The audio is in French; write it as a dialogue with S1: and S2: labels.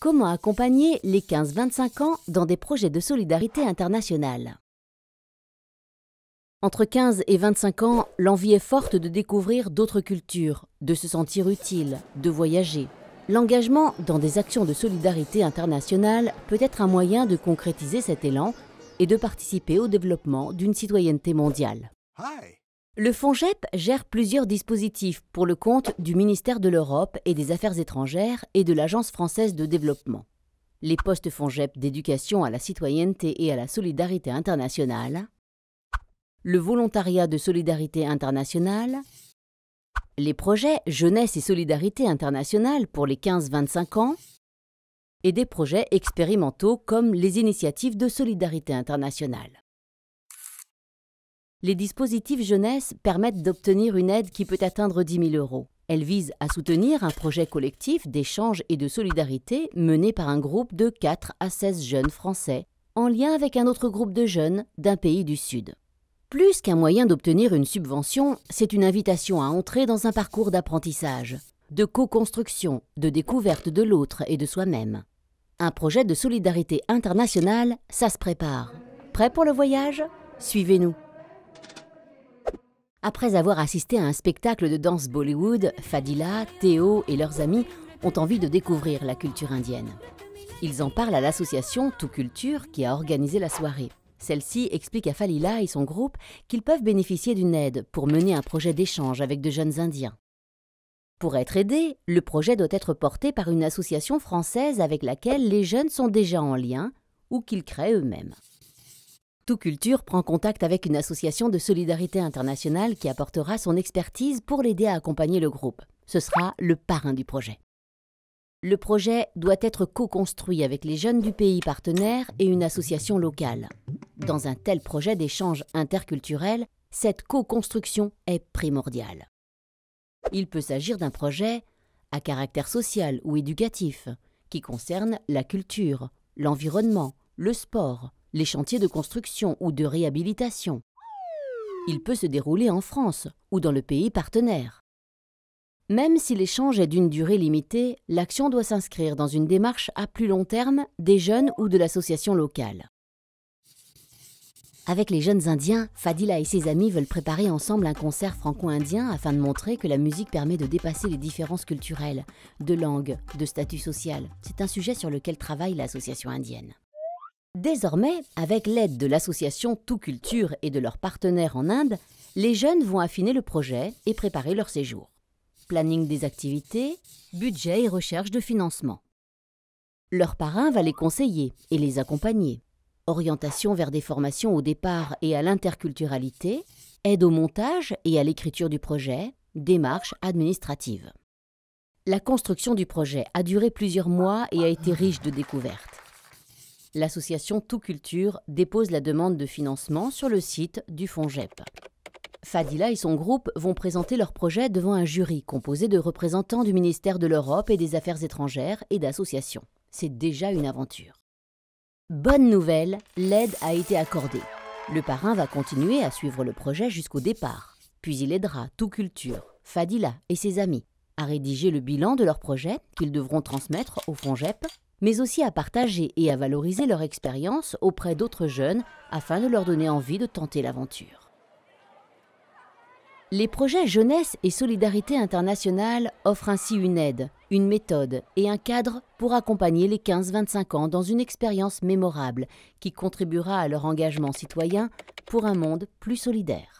S1: Comment accompagner les 15-25 ans dans des projets de solidarité internationale Entre 15 et 25 ans, l'envie est forte de découvrir d'autres cultures, de se sentir utile, de voyager. L'engagement dans des actions de solidarité internationale peut être un moyen de concrétiser cet élan et de participer au développement d'une citoyenneté mondiale. Le FONGEP gère plusieurs dispositifs pour le compte du ministère de l'Europe et des Affaires étrangères et de l'Agence française de développement. Les postes FONGEP d'éducation à la citoyenneté et à la solidarité internationale, le volontariat de solidarité internationale, les projets Jeunesse et solidarité internationale pour les 15-25 ans et des projets expérimentaux comme les initiatives de solidarité internationale. Les dispositifs jeunesse permettent d'obtenir une aide qui peut atteindre 10 000 euros. Elle vise à soutenir un projet collectif d'échange et de solidarité mené par un groupe de 4 à 16 jeunes français, en lien avec un autre groupe de jeunes d'un pays du Sud. Plus qu'un moyen d'obtenir une subvention, c'est une invitation à entrer dans un parcours d'apprentissage, de co-construction, de découverte de l'autre et de soi-même. Un projet de solidarité internationale, ça se prépare. Prêt pour le voyage Suivez-nous. Après avoir assisté à un spectacle de danse Bollywood, Fadila, Théo et leurs amis ont envie de découvrir la culture indienne. Ils en parlent à l'association Tout Culture qui a organisé la soirée. Celle-ci explique à Fadila et son groupe qu'ils peuvent bénéficier d'une aide pour mener un projet d'échange avec de jeunes Indiens. Pour être aidés, le projet doit être porté par une association française avec laquelle les jeunes sont déjà en lien ou qu'ils créent eux-mêmes. Tout Culture prend contact avec une association de solidarité internationale qui apportera son expertise pour l'aider à accompagner le groupe. Ce sera le parrain du projet. Le projet doit être co-construit avec les jeunes du pays partenaire et une association locale. Dans un tel projet d'échange interculturel, cette co-construction est primordiale. Il peut s'agir d'un projet à caractère social ou éducatif qui concerne la culture, l'environnement, le sport, les chantiers de construction ou de réhabilitation. Il peut se dérouler en France ou dans le pays partenaire. Même si l'échange est d'une durée limitée, l'action doit s'inscrire dans une démarche à plus long terme des jeunes ou de l'association locale. Avec les jeunes Indiens, Fadila et ses amis veulent préparer ensemble un concert franco-indien afin de montrer que la musique permet de dépasser les différences culturelles, de langue, de statut social. C'est un sujet sur lequel travaille l'association indienne. Désormais, avec l'aide de l'association Tout Culture et de leurs partenaires en Inde, les jeunes vont affiner le projet et préparer leur séjour. Planning des activités, budget et recherche de financement. Leur parrain va les conseiller et les accompagner. Orientation vers des formations au départ et à l'interculturalité, aide au montage et à l'écriture du projet, démarche administrative. La construction du projet a duré plusieurs mois et a été riche de découvertes. L'association Tout Culture dépose la demande de financement sur le site du Fonds GEP. Fadila et son groupe vont présenter leur projet devant un jury composé de représentants du ministère de l'Europe et des Affaires étrangères et d'associations. C'est déjà une aventure. Bonne nouvelle, l'aide a été accordée. Le parrain va continuer à suivre le projet jusqu'au départ, puis il aidera Tout Culture, Fadila et ses amis à rédiger le bilan de leur projet qu'ils devront transmettre au Fonds GEP mais aussi à partager et à valoriser leur expérience auprès d'autres jeunes afin de leur donner envie de tenter l'aventure. Les projets Jeunesse et Solidarité internationale offrent ainsi une aide, une méthode et un cadre pour accompagner les 15-25 ans dans une expérience mémorable qui contribuera à leur engagement citoyen pour un monde plus solidaire.